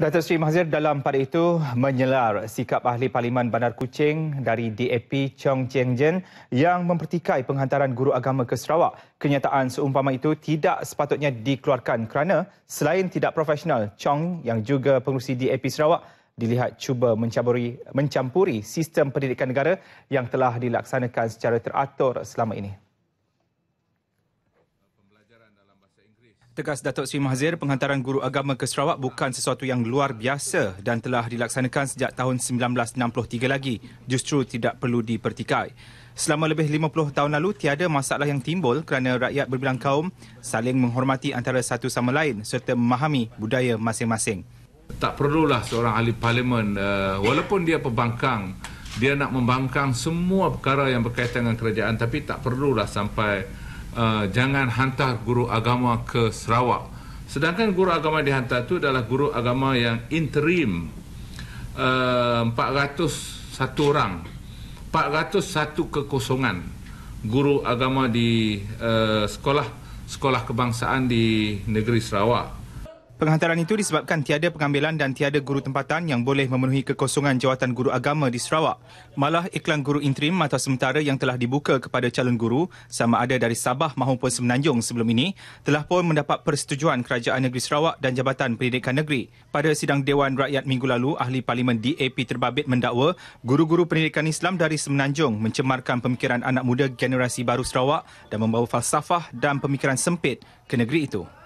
Datuk Seri Mahzir dalam pada itu menyelar sikap ahli Parlimen Bandar Kuching dari DAP Chong Cheng Jen yang mempertikai penghantaran guru agama ke Sarawak. Kenyataan seumpama itu tidak sepatutnya dikeluarkan kerana selain tidak profesional, Chong yang juga pengurusi DAP Sarawak dilihat cuba mencampuri, mencampuri sistem pendidikan negara yang telah dilaksanakan secara teratur selama ini. Tegas Datuk Sri Mahzir, penghantaran guru agama ke Sarawak bukan sesuatu yang luar biasa dan telah dilaksanakan sejak tahun 1963 lagi. Justru tidak perlu dipertikai. Selama lebih 50 tahun lalu, tiada masalah yang timbul kerana rakyat berbilang kaum saling menghormati antara satu sama lain serta memahami budaya masing-masing. Tak perlulah seorang ahli parlimen, eh, walaupun dia pembangkang, dia nak membangkang semua perkara yang berkaitan dengan kerajaan tapi tak perlulah sampai Uh, jangan hantar guru agama ke Sarawak. Sedangkan guru agama yang dihantar itu adalah guru agama yang interim uh, 401 orang 401 kekosongan guru agama di uh, sekolah sekolah kebangsaan di negeri Sarawak. Penghantaran itu disebabkan tiada pengambilan dan tiada guru tempatan yang boleh memenuhi kekosongan jawatan guru agama di Sarawak. Malah iklan guru interim atau sementara yang telah dibuka kepada calon guru sama ada dari Sabah maupun Semenanjung sebelum ini telah pun mendapat persetujuan Kerajaan Negeri Sarawak dan Jabatan Pendidikan Negeri. Pada sidang Dewan Rakyat minggu lalu, Ahli Parlimen DAP terbabit mendakwa guru-guru pendidikan Islam dari Semenanjung mencemarkan pemikiran anak muda generasi baru Sarawak dan membawa falsafah dan pemikiran sempit ke negeri itu.